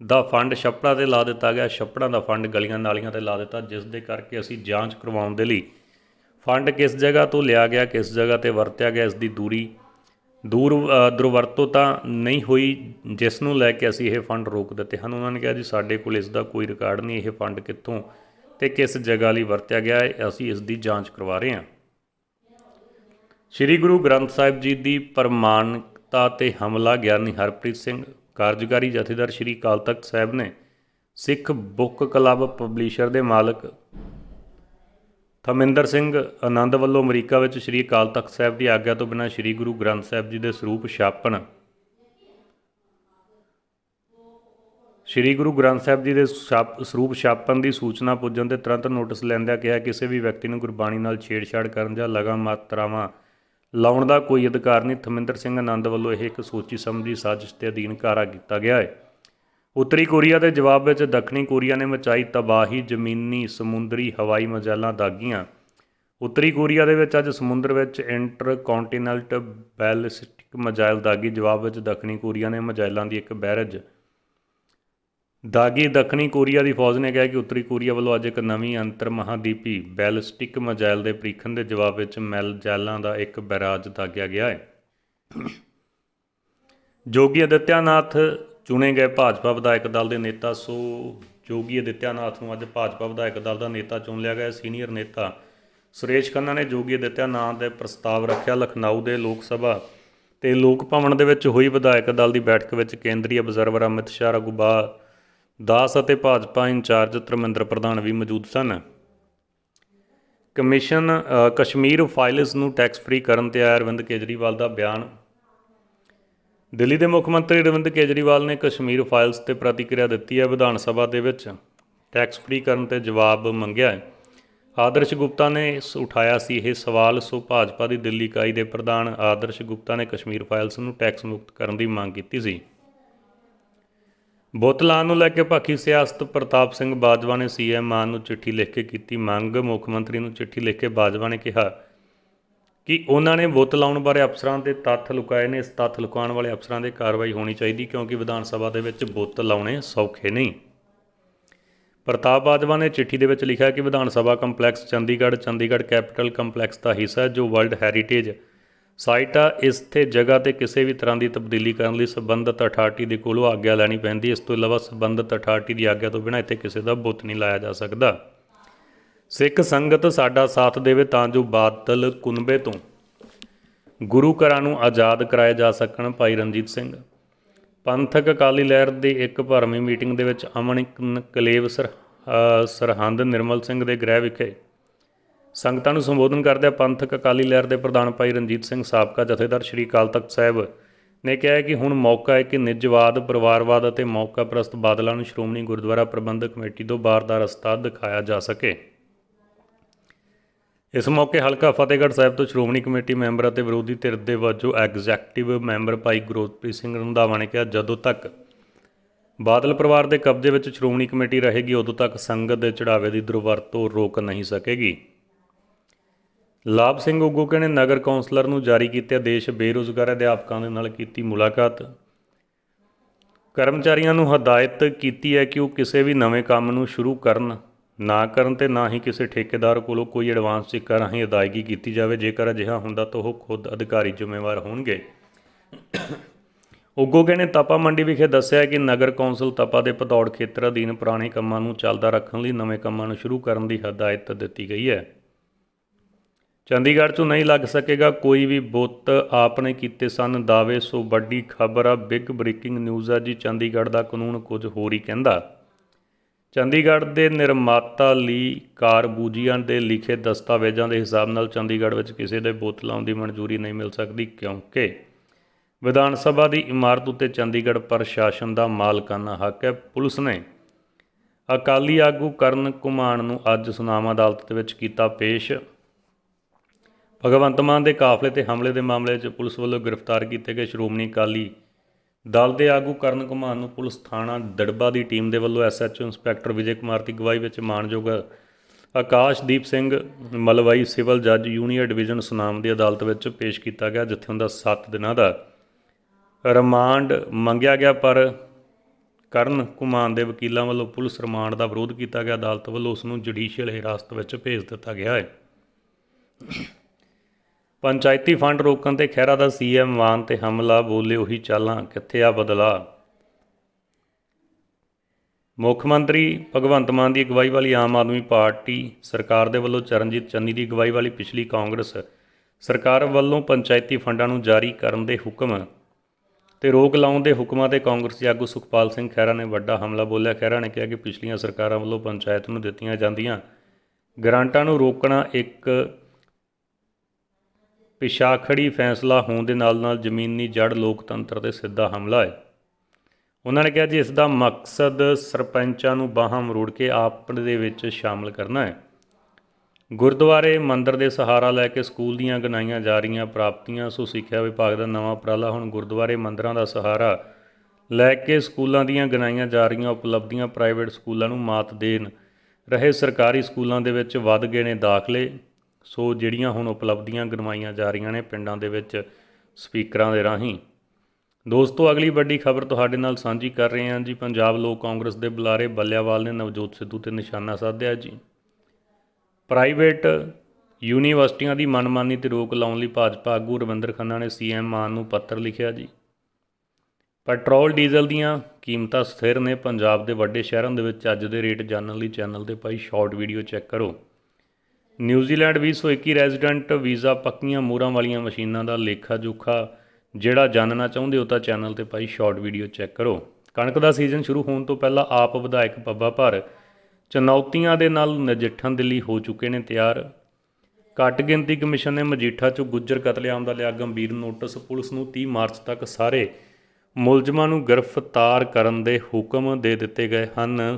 ਦਾ ਫੰਡ ਛੱਪੜਾਂ ਤੇ ਲਾ ਦਿੱਤਾ ਗਿਆ ਛੱਪੜਾਂ ਦਾ ਫੰਡ ਗਲੀਆਂ ਨਾਲੀਆਂ ਤੇ ਲਾ ਦਿੱਤਾ ਜਿਸ ਦੇ ਕਰਕੇ ਅਸੀਂ ਜਾਂਚ ਕਰਵਾਉਣ ਦੇ ਲਈ ਫੰਡ ਕਿਸ ਜਗ੍ਹਾ ਤੋਂ ਲਿਆ ਗਿਆ ਕਿਸ ਜਗ੍ਹਾ ਤੇ ਵਰਤਿਆ ਗਿਆ ਇਸ ਦੀ ਦੂਰੀ ਦੂਰ ਦੁਰਵਰਤੋਂ ਤਾਂ ਨਹੀਂ ਹੋਈ ਜਿਸ ਨੂੰ ਲੈ ਕੇ ਅਸੀਂ ਇਹ ਫੰਡ ਰੋਕ ਦਿੱਤੇ ਹਨ ਉਹਨਾਂ ਨੇ ਕਿਹਾ ਜੀ ਸਾਡੇ ਕੋਲ ਇਸ ਦਾ ਕੋਈ ਰਿਕਾਰਡ ਨਹੀਂ ਇਹ ਫੰਡ ਕਿੱਥੋਂ ਤੇ ਕਿਸ ਜਗ੍ਹਾ ਲਈ ਵਰਤਿਆ ਗਿਆ ਹੈ ਅਸੀਂ ਇਸ ਦੀ ਜਾਂਚ ਕਰਵਾ ਰਹੇ ਹਾਂ ਸ੍ਰੀ ਗੁਰੂ ਗ੍ਰੰਥ ਸਾਹਿਬ ਜੀ ਦੀ ਪਰਮਾਨ ਹੱਤਾ ਤੇ ਹਮਲਾ ਗਿਆਨੀ ਹਰਪ੍ਰੀਤ ਸਿੰਘ ਕਾਰਜਕਾਰੀ ਜਥੇਦਾਰ ਸ਼੍ਰੀ ਕਾਲ ਤਖਤ ਸਾਹਿਬ ਨੇ ਸਿੱਖ ਬੁੱਕ ਕਲੱਬ ਪਬਲਿਸ਼ਰ ਦੇ ਮਾਲਕ ਥਮਿੰਦਰ ਸਿੰਘ ਆਨੰਦ ਵੱਲੋਂ ਅਮਰੀਕਾ ਵਿੱਚ ਸ਼੍ਰੀ ਅਕਾਲ ਤਖਤ ਸਾਹਿਬ ਦੀ ਆਗਿਆ ਤੋਂ ਬਿਨਾਂ ਸ਼੍ਰੀ ਗੁਰੂ ਗ੍ਰੰਥ ਸਾਹਿਬ ਜੀ ਦੇ ਸਰੂਪ ਛਾਪਣ ਸ਼੍ਰੀ ਗੁਰੂ ਗ੍ਰੰਥ ਸਾਹਿਬ ਜੀ ਦੇ ਸਰੂਪ ਛਾਪਣ ਦੀ ਸੂਚਨਾ ਪੁੱਜਣ ਤੇ ਤੁਰੰਤ ਨੋਟਿਸ ਲੈਂਦਿਆਂ ਕਿਹਾ ਕਿਸੇ ਵੀ ਵਿਅਕਤੀ ਨੂੰ ਗੁਰਬਾਣੀ ਨਾਲ ਛੇੜਛਾੜ ਕਰਨ ਜਾਂ ਲਗਾ ਮਾਤਰਾਵਾਂ ਲਾਉਣ ਦਾ ਕੋਈ ਅਧਿਕਾਰ ਨਹੀਂ ਥਮਿੰਦਰ ਸਿੰਘ ਆਨੰਦ ਵੱਲੋਂ ਇਹ ਇੱਕ ਸੋਚੀ ਸਮਝੀ ਸਾਜ਼ਿਸ਼ ਦੇ ਅਧੀਨ ਕਾਰਾ ਕੀਤਾ ਗਿਆ ਹੈ ਉੱਤਰੀ ਕੋਰੀਆ ਦੇ ਜਵਾਬ ਵਿੱਚ ਦੱਖਣੀ ਕੋਰੀਆ ਨੇ ਮਚਾਈ ਤਬਾਹੀ ਜ਼ਮੀਨੀ ਸਮੁੰਦਰੀ ਹਵਾਈ ਮਜਾਲਾਂ ਦਾਗੀਆਂ ਉੱਤਰੀ ਕੋਰੀਆ ਦੇ ਵਿੱਚ ਅੱਜ ਸਮੁੰਦਰ ਵਿੱਚ ਇੰਟਰ ਕੌਂਟੀਨੈਂਟਲ ਬੈਲਿਸਟਿਕ ਮਜਾਇਲ ਦਾਗੀ ਜਵਾਬ ਵਿੱਚ ਦੱਖਣੀ ਕੋਰੀਆ ਨੇ ਮਜਾਇਲਾਂ ਦੀ ਇੱਕ ਬੈਰਜ ਦਾਗੀ ਦੱਖਣੀ ਕੋਰੀਆ ਦੀ ਫੌਜ ਨੇ ਕਿਹਾ ਕਿ ਉੱਤਰੀ ਕੋਰੀਆ ਵੱਲੋਂ ਅੱਜ ਇੱਕ ਨਵੀਂ ਅੰਤਰ ਮਹਾਦੀਪੀ ਬੈਲਿਸਟਿਕ ਮਜ਼ਾਇਲ ਦੇ ਪ੍ਰੀਖਣ ਦੇ ਜਵਾਬ ਵਿੱਚ ਮੈਲ ਜਾਲਾਂ ਦਾ ਇੱਕ ਬੈਰਾਜ ਦਾਗਿਆ ਗਿਆ ਹੈ ਜੋਗੀ ਅਦਿੱਤਿਆਨਾਥ ਚੁਣੇ ਗਏ ਭਾਜਪਾ ਵਿਧਾਇਕ ਦਲ ਦੇ ਨੇਤਾ ਸੋ ਜੋਗੀ ਅਦਿੱਤਿਆਨਾਥ ਨੂੰ ਅੱਜ ਭਾਜਪਾ ਵਿਧਾਇਕ ਦਲ ਦਾ ਨੇਤਾ ਚੁਣ ਲਿਆ ਗਿਆ ਸੀਨੀਅਰ ਨੇਤਾ ਸੁਰੇਸ਼ ਖੰਨਾ ਨੇ ਜੋਗੀ ਅਦਿੱਤਿਆਨਾਥ ਦੇ ਪ੍ਰਸਤਾਵ ਰੱਖਿਆ ਲਖਨਊ ਦੇ ਲੋਕ ਸਭਾ ਤੇ ਲੋਕ ਭਵਨ ਦੇ ਵਿੱਚ ਹੋਈ ਵਿਧਾਇਕ ਦਲ ਦੀ ਬੈਠਕ ਵਿੱਚ ਕੇਂਦਰੀ ਅਬਜ਼ਰਵਰ ਅਮਿਤ ਸ਼ਾਹ ਰਗੂਬਾ ਦਾਸ ਅਤੇ ਭਾਜਪਾ ਇੰਚਾਰਜ ਤਰਮਿੰਦਰ ਪ੍ਰਧਾਨ ਵੀ ਮੌਜੂਦ ਸਨ ਕਮਿਸ਼ਨ ਕਸ਼ਮੀਰ ਫਾਈਲਸ ਨੂੰ ਟੈਕਸ ਫ੍ਰੀ ਕਰਨ ਤੇ ਆਇਆ ਅਰਵਿੰਦ ਕੇਜਰੀਵਾਲ ਦਾ ਬਿਆਨ ਦਿੱਲੀ ਦੇ ਮੁੱਖ ਮੰਤਰੀ ਅਰਵਿੰਦ ਕੇਜਰੀਵਾਲ ਨੇ ਕਸ਼ਮੀਰ ਫਾਈਲਸ ਤੇ ਪ੍ਰਤੀਕਿਰਿਆ ਦਿੱਤੀ ਹੈ ਵਿਧਾਨ ਸਭਾ ਦੇ ਵਿੱਚ ਟੈਕਸ ਫ੍ਰੀ ਕਰਨ ਤੇ ਜਵਾਬ ਮੰਗਿਆ ਹੈ ਆਦਰਸ਼ ਗੁਪਤਾ ਨੇ ਉਠਾਇਆ ਸੀ ਇਹ ਸਵਾਲ ਸੋ ਭਾਜਪਾ ਦੀ ਦਿੱਲੀ ਇਕਾਈ ਦੇ ਪ੍ਰਧਾਨ ਆਦਰਸ਼ ਗੁਪਤਾ ਨੇ ਕਸ਼ਮੀਰ ਫਾਈਲਸ ਨੂੰ ਟੈਕਸ ਮੁਕਤ ਕਰਨ ਦੀ ਮੰਗ ਕੀਤੀ ਸੀ ਬੋਤਲਾਂ ਨੂੰ ਲੈ ਕੇ ਭਾਕੀ ਸਿਆਸਤ ਪ੍ਰਤਾਪ ਸਿੰਘ ਬਾਜਵਾ ਨੇ ਸੀਐਮ ਮਾਨ ਨੂੰ ਚਿੱਠੀ ਲਿਖ ਕੇ ਕੀਤੀ ਮੰਗ ਮੁੱਖ ਮੰਤਰੀ ਨੂੰ ਚਿੱਠੀ ਲਿਖ ਕੇ ਬਾਜਵਾ ਨੇ ਕਿਹਾ ਕਿ ਉਹਨਾਂ ਨੇ ਲਾਉਣ ਬਾਰੇ ਅਫਸਰਾਂ ਦੇ ਤੱਥ ਲੁਕਾਏ ਨੇ ਇਸ ਤੱਥ ਲੁਕਾਉਣ ਵਾਲੇ ਅਫਸਰਾਂ ਦੇ ਕਾਰਵਾਈ ਹੋਣੀ ਚਾਹੀਦੀ ਕਿਉਂਕਿ ਵਿਧਾਨ ਸਭਾ ਦੇ ਵਿੱਚ ਬੋਤ ਲਾਉਣੇ ਸੌਖੇ ਨਹੀਂ ਪ੍ਰਤਾਪ ਬਾਜਵਾ ਨੇ ਚਿੱਠੀ ਦੇ ਵਿੱਚ ਲਿਖਿਆ ਕਿ Vidhan Sabha complex Chandigarh Chandigarh capital complex ਦਾ ਹਿੱਸਾ ਜੋ ਵਰਲਡ ਹੈਰੀਟੇਜ ਸਾਈਟਾ ਇਸ ਤੇ ਜਗ੍ਹਾ ਤੇ ਕਿਸੇ ਵੀ ਤਰ੍ਹਾਂ ਦੀ ਤਬਦੀਲੀ ਕਰਨ ਲਈ ਸਬੰਧਤ ਅਥਾਰਟੀ ਦੇ ਕੋਲੋਂ ਆਗਿਆ ਲੈਣੀ ਪੈਂਦੀ ਇਸ ਤੋਂ ਇਲਾਵਾ ਸਬੰਧਤ ਅਥਾਰਟੀ ਦੀ ਆਗਿਆ ਤੋਂ ਬਿਨਾਂ ਇੱਥੇ ਕਿਸੇ ਦਾ ਬੁੱਤ ਨਹੀਂ ਲਾਇਆ ਜਾ ਸਕਦਾ ਸਿੱਖ ਸੰਗਤ ਸਾਡਾ ਸਾਥ ਦੇਵੇ ਤਾਂ ਜੋ ਬਾਤਲ ਕੁੰਬੇ ਤੋਂ ਗੁਰੂ ਘਰਾਂ ਨੂੰ ਆਜ਼ਾਦ ਕਰਾਇਆ ਜਾ ਸਕਣ ਭਾਈ ਰਣਜੀਤ ਸਿੰਘ ਪੰਥਕ ਅਕਾਲੀ ਲਹਿਰ ਦੀ ਇੱਕ ਭਰਮੀ ਮੀਟਿੰਗ ਦੇ ਵਿੱਚ ਅਮਨ ਕਲੇਵ ਸਰ ਸਰਹੰਦ ਨਿਰਮਲ ਸਿੰਘ ਦੇ ਗ੍ਰਹਿ ਵਿਖੇ ਸੰਗਤਾਂ ਨੂੰ ਸੰਬੋਧਨ ਕਰਦਿਆਂ ਪੰਥਕ ਅਕਾਲੀ ਲਹਿਰ ਦੇ ਪ੍ਰਧਾਨ ਭਾਈ ਰਣਜੀਤ ਸਿੰਘ ਸਾਬਕਾ ਜਥੇਦਾਰ ਸ਼੍ਰੀ ਅਕਾਲ ਤਖਤ ਸਾਹਿਬ ਨੇ ਕਿਹਾ ਕਿ ਹੁਣ ਮੌਕਾ ਹੈ ਕਿ ਨਿਜਵਾਦ ਪਰਿਵਾਰਵਾਦ ਅਤੇ ਮੌਕਾ ਪ੍ਰਸਤ ਬਾਦਲਾਂ ਨੂੰ ਸ਼੍ਰੋਮਣੀ ਗੁਰਦੁਆਰਾ ਪ੍ਰਬੰਧਕ ਕਮੇਟੀ ਤੋਂ ਬਾਹਰ ਦਾ ਰਸਤਾ ਦਿਖਾਇਆ ਜਾ ਸਕੇ ਇਸ ਮੌਕੇ ਹਲਕਾ ਫਤਿਹਗੜ੍ਹ ਸਾਹਿਬ ਤੋਂ ਸ਼੍ਰੋਮਣੀ ਕਮੇਟੀ ਮੈਂਬਰ ਅਤੇ ਵਿਰੋਧੀ ਧਿਰ ਦੇ ਵੱਜੋਂ ਐਗਜ਼ੈਕਟਿਵ ਮੈਂਬਰ ਭਾਈ ਗਰੋਥਪ੍ਰੀਤ ਸਿੰਘ ਰੰਧਾਵਾ ਨੇ ਕਿਹਾ ਜਦੋਂ ਤੱਕ ਬਾਦਲ ਪਰਿਵਾਰ ਦੇ ਕਬਜ਼ੇ ਵਿੱਚ ਸ਼੍ਰੋਮਣੀ ਕਮੇਟੀ ਰਹੇਗੀ ਉਦੋਂ ਤੱਕ ਸੰਗਤ ਦੇ ਚੜਾਵੇ ਦੀ ਦੁਰਵਰਤੋਂ ਰੋਕ ਨਹੀਂ ਸਕੇਗੀ ਲਾਭ ਸਿੰਘ ਉਗੋ ਕਹਿੰਦੇ ਨਗਰ ਕੌਂਸਲਰ ਨੂੰ ਜਾਰੀ ਕੀਤੇ ਆਦੇਸ਼ ਬੇਰੋਜ਼ਗਾਰ ਅਧਿਆਪਕਾਂ ਦੇ ਨਾਲ ਕੀਤੀ ਮੁਲਾਕਾਤ ਕਰਮਚਾਰੀਆਂ ਨੂੰ ਹਦਾਇਤ ਕੀਤੀ ਹੈ ਕਿ ਉਹ ਕਿਸੇ ਵੀ ਨਵੇਂ ਕੰਮ ਨੂੰ ਸ਼ੁਰੂ ਕਰਨ ਨਾ ਕਰਨ ਤੇ ਨਾ ਹੀ ਕਿਸੇ ਠੇਕੇਦਾਰ ਕੋਲੋਂ ਕੋਈ ਐਡਵਾਂਸ ਚੱਕਰ ਰਾਹੀਂ ਅਦਾਇਗੀ ਕੀਤੀ ਜਾਵੇ ਜੇਕਰ ਅਜਿਹਾ ਹੁੰਦਾ ਤਾਂ ਉਹ ਖੁਦ ਅਧਿਕਾਰੀ ਜ਼ਿੰਮੇਵਾਰ ਹੋਣਗੇ ਉਗੋ ਕਹਿੰਦੇ ਤਪਾ ਮੰਡੀ ਵਿਖੇ ਦੱਸਿਆ ਕਿ ਨਗਰ ਕੌਂਸਲ ਤਪਾ ਦੇ ਪਤੌੜ ਖੇਤਰ ਅਧੀਨ ਪੁਰਾਣੇ ਕੰਮਾਂ ਨੂੰ ਚੱਲਦਾ ਰੱਖਣ ਲਈ ਨਵੇਂ ਕੰਮਾਂ ਨੂੰ ਸ਼ੁਰੂ ਕਰਨ ਦੀ ਹਦਾਇਤ ਦਿੱਤੀ ਗਈ ਹੈ ਚੰਡੀਗੜ੍ਹ ਤੋਂ ਨਹੀਂ ਲੱਗ ਸਕੇਗਾ ਕੋਈ ਵੀ ਬੁੱਤ ਆਪਨੇ ਕੀਤੇ ਸਨ ਦਾਅਵੇ ਸੋ ਵੱਡੀ ਖਬਰ ਆ ਬਿਗ ਬ੍ਰੇਕਿੰਗ ਨਿਊਜ਼ ਆ ਜੀ ਚੰਡੀਗੜ੍ਹ ਦਾ ਕਾਨੂੰਨ ਕੁਝ ਹੋਰ ਹੀ ਕਹਿੰਦਾ ਚੰਡੀਗੜ੍ਹ ਦੇ ਨਿਰਮਾਤਾ ਲਈ ਕਾਰਬੂਜੀਆਂ ਦੇ ਲਿਖੇ ਦਸਤਾਵੇਜ਼ਾਂ ਦੇ ਹਿਸਾਬ ਨਾਲ ਚੰਡੀਗੜ੍ਹ ਵਿੱਚ ਕਿਸੇ ਦੇ ਬੁੱਤ ਲਾਉਣ ਦੀ ਮਨਜ਼ੂਰੀ ਨਹੀਂ ਮਿਲ ਸਕਦੀ ਕਿਉਂਕਿ ਵਿਧਾਨ ਸਭਾ ਦੀ ਇਮਾਰਤ ਉੱਤੇ ਚੰਡੀਗੜ੍ਹ ਪ੍ਰਸ਼ਾਸਨ ਦਾ ਮਾਲਕਾਨਾ ਹੱਕ ਹੈ ਪੁਲਿਸ ਨੇ ਅਕਾਲੀ ਆਗੂ ਕਰਨ ਕੁਮਾਨ ਨੂੰ ਅੱਜ ਸੁਨਾਮ ਅਦਾਲਤ ਦੇ ਵਿੱਚ ਕੀਤਾ ਪੇਸ਼ ਭਗਵੰਤ ਮਾਨ ਦੇ ਕਾਫਲੇ ਤੇ ਹਮਲੇ ਦੇ ਮਾਮਲੇ 'ਚ ਪੁਲਿਸ ਵੱਲੋਂ ਗ੍ਰਿਫਤਾਰ ਕੀਤੇ ਗਏ ਸ਼੍ਰੋਮਣੀ ਅਕਾਲੀ ਦਲ ਦੇ ਆਗੂ ਕਰਨ ਘੁਮਾਨ ਨੂੰ ਪੁਲਿਸ ਥਾਣਾ ਦੜਬਾ ਦੀ ਟੀਮ ਦੇ ਵੱਲੋਂ ਐਸਐਚਓ ਇੰਸਪੈਕਟਰ ਵਿਜੇ ਕੁਮਾਰ ਦੀ ਗਵਾਹੀ ਵਿੱਚ ਮਾਨਯੋਗ ਆਕਾਸ਼ਦੀਪ ਸਿੰਘ ਮਲਵਾਈ ਸਿਵਲ ਜੱਜ ਯੂਨੀਅਰ ਡਿਵੀਜ਼ਨ ਸੁਨਾਮ ਦੀ ਅਦਾਲਤ ਵਿੱਚ ਪੇਸ਼ ਕੀਤਾ ਗਿਆ ਜਿੱਥੇ ਉਹਦਾ 7 ਦਿਨਾਂ ਦਾ ਰਿਮਾਂਡ ਮੰਗਿਆ ਗਿਆ ਪਰ ਕਰਨ ਕੁਮਾਨ ਦੇ ਵਕੀਲਾਂ ਵੱਲੋਂ ਪੁਲਿਸ ਰਿਮਾਂਡ ਦਾ ਵਿਰੋਧ ਕੀਤਾ ਗਿਆ ਅਦਾਲਤ ਵੱਲੋਂ ਉਸ ਨੂੰ ਜੁਡੀਸ਼ੀਅਲ ਹਿਰਾਸਤ ਵਿੱਚ ਭੇਜ ਦਿੱਤਾ ਗਿਆ ਹੈ ਪੰਚਾਇਤੀ ਫੰਡ ਰੋਕਣ ਤੇ ਖਹਿਰਾ ਦਾ ਸੀਐਮ ਮਾਨ ਤੇ ਹਮਲਾ ਬੋਲੇ ਉਹੀ ਚਾਲਾਂ ਕਿੱਥੇ ਆ ਬਦਲਾ ਮੁੱਖ ਮੰਤਰੀ ਭਗਵੰਤ ਮਾਨ ਦੀ ਅਗਵਾਈ ਵਾਲੀ ਆਮ ਆਦਮੀ ਪਾਰਟੀ ਸਰਕਾਰ ਦੇ ਵੱਲੋਂ ਚਰਨਜੀਤ ਚੰਨੀ ਦੀ ਅਗਵਾਈ ਵਾਲੀ ਪਿਛਲੀ ਕਾਂਗਰਸ ਸਰਕਾਰ ਵੱਲੋਂ ਪੰਚਾਇਤੀ ਫੰਡਾਂ ਨੂੰ ਜਾਰੀ ਕਰਨ ਦੇ ਹੁਕਮ ਤੇ ਰੋਕ ਲਾਉਣ ਦੇ ਹੁਕਮਾਂ ਤੇ ਕਾਂਗਰਸੀ ਆਗੂ ਸੁਖਪਾਲ ਸਿੰਘ ਖਹਿਰਾ ਨੇ ਵੱਡਾ ਹਮਲਾ ਬੋਲਿਆ ਖਹਿਰਾ ਨੇ ਕਿਹਾ ਕਿ ਪਿਛਲੀਆਂ ਸਰਕਾਰਾਂ ਵੱਲੋਂ ਪੰਚਾਇਤ ਨੂੰ ਦਿੱਤੀਆਂ ਜਾਂਦੀਆਂ ਗ੍ਰਾਂਟਾਂ ਨੂੰ ਰੋਕਣਾ ਇੱਕ ਪਿਸ਼ਾਖੜੀ ਫੈਸਲਾ ਹੋਣ ਦੇ ਨਾਲ ਨਾਲ ਜ਼ਮੀਨੀ ਜੜ ਲੋਕਤੰਤਰ ਤੇ ਸਿੱਧਾ ਹਮਲਾ ਹੈ ਉਹਨਾਂ ਨੇ ਕਿਹਾ ਜੀ ਇਸ ਦਾ ਮਕਸਦ ਸਰਪੰਚਾਂ ਨੂੰ ਬਾਹਾਂ ਮਰੋੜ ਕੇ ਆਪ ਦੇ ਵਿੱਚ ਸ਼ਾਮਲ ਕਰਨਾ ਹੈ ਗੁਰਦੁਆਰੇ ਮੰਦਰ ਦੇ ਸਹਾਰਾ ਲੈ ਕੇ ਸਕੂਲ ਦੀਆਂ ਗਨਾਈਆਂ ਜਾ ਰਹੀਆਂ ਪ੍ਰਾਪਤੀਆਂ ਸੋ ਸਿੱਖਿਆ ਵਿਭਾਗ ਦਾ ਨਵਾਂ ਪ੍ਰਾਲਾ ਹੁਣ ਗੁਰਦੁਆਰੇ ਮੰਦਰਾਂ ਦਾ ਸਹਾਰਾ ਲੈ ਕੇ ਸਕੂਲਾਂ ਦੀਆਂ ਗਨਾਈਆਂ ਜਾ ਰਹੀਆਂ ਉਪਲਬਧੀਆਂ ਪ੍ਰਾਈਵੇਟ ਸਕੂਲਾਂ ਨੂੰ ਮਾਤ ਦੇਣ ਰਹੇ ਸਰਕਾਰੀ ਸਕੂਲਾਂ ਦੇ ਵਿੱਚ ਵੱਧ ਗਏ ਨੇ ਦਾਖਲੇ ਸੋ ਜਿਹੜੀਆਂ ਹੁਣ ਉਪਲਬਧੀਆਂ ਗਰਮਾਈਆਂ ਜਾ ਰਹੀਆਂ ਨੇ ਪਿੰਡਾਂ ਦੇ ਵਿੱਚ ਸਪੀਕਰਾਂ ਦੇ ਰਾਹੀਂ ਦੋਸਤੋ ਅਗਲੀ ਵੱਡੀ ਖਬਰ ਤੁਹਾਡੇ ਨਾਲ ਸਾਂਝੀ ਕਰ ਰਹੇ ਹਾਂ ਜੀ ਪੰਜਾਬ ਲੋਕ ਕਾਂਗਰਸ ਦੇ ਬੁਲਾਰੇ ਬੱਲਿਆਵਾਲ ਨੇ ਨਵਜੋਤ ਸਿੱਧੂ ਤੇ ਨਿਸ਼ਾਨਾ ਸਾਧਿਆ ਜੀ ਪ੍ਰਾਈਵੇਟ ਯੂਨੀਵਰਸਿਟੀਆਂ ਦੀ ਮਨਮਾਨੀ ਤੇ ਰੋਕ ਲਾਉਣ ਲਈ ਭਾਜਪਾ ਆਗੂ ਰਵਿੰਦਰ ਖੰਨਾ ਨੇ ਸੀਐਮ ਮਾਨ ਨੂੰ ਪੱਤਰ ਲਿਖਿਆ ਜੀ ਪੈਟਰੋਲ ਡੀਜ਼ਲ ਦੀਆਂ ਕੀਮਤਾਂ ਸਥਿਰ ਨੇ ਪੰਜਾਬ ਦੇ ਵੱਡੇ ਸ਼ਹਿਰਾਂ ਦੇ ਵਿੱਚ ਅੱਜ ਦੇ ਰੇਟ ਜਾਣਨ ਲਈ ਚੈਨਲ ਤੇ ਪਾਈ ਸ਼ਾਰਟ ਵੀਡੀਓ ਚੈੱਕ ਕਰੋ ਨਿਊਜ਼ੀਲੈਂਡ 2021 ਰੈਜ਼ੀਡੈਂਟ ਵੀਜ਼ਾ ਪੱਕੀਆਂ ਮੂਰਾਂ ਵਾਲੀਆਂ ਮਸ਼ੀਨਾਂ ਦਾ ਲੇਖਾ ਜੋਖਾ ਜਿਹੜਾ ਜਾਣਨਾ ਚਾਹੁੰਦੇ ਹੋ ਤਾਂ ਚੈਨਲ ਤੇ ਪਾਈ ਸ਼ਾਰਟ ਵੀਡੀਓ ਚੈੱਕ ਕਰੋ ਕਣਕ ਦਾ ਸੀਜ਼ਨ ਸ਼ੁਰੂ ਹੋਣ ਤੋਂ ਪਹਿਲਾਂ ਆਪ ਵਿਧਾਇਕ ਬੱਬਾ ਭਰ ਚੁਣੌਤੀਆਂ ਦੇ ਨਾਲ ਨਜਿੱਠਣ ਦੇ ਲਈ ਹੋ ਚੁੱਕੇ ਨੇ ਤਿਆਰ ਘੱਟ ਗਿਣਤੀ ਕਮਿਸ਼ਨ ਨੇ ਮਜੀਠਾ 'ਚ ਗੁੱਜਰ ਕਤਲੇਆਮ ਦਾ ਲਿਆ ਗੰਭੀਰ ਨੋਟਿਸ ਪੁਲਿਸ ਨੂੰ 30 ਮਾਰਚ ਤੱਕ ਸਾਰੇ ਮੁਲਜ਼ਮਾਂ ਨੂੰ ਗ੍ਰਿਫਤਾਰ ਕਰਨ ਦੇ ਹੁਕਮ ਦੇ ਦਿੱਤੇ ਗਏ ਹਨ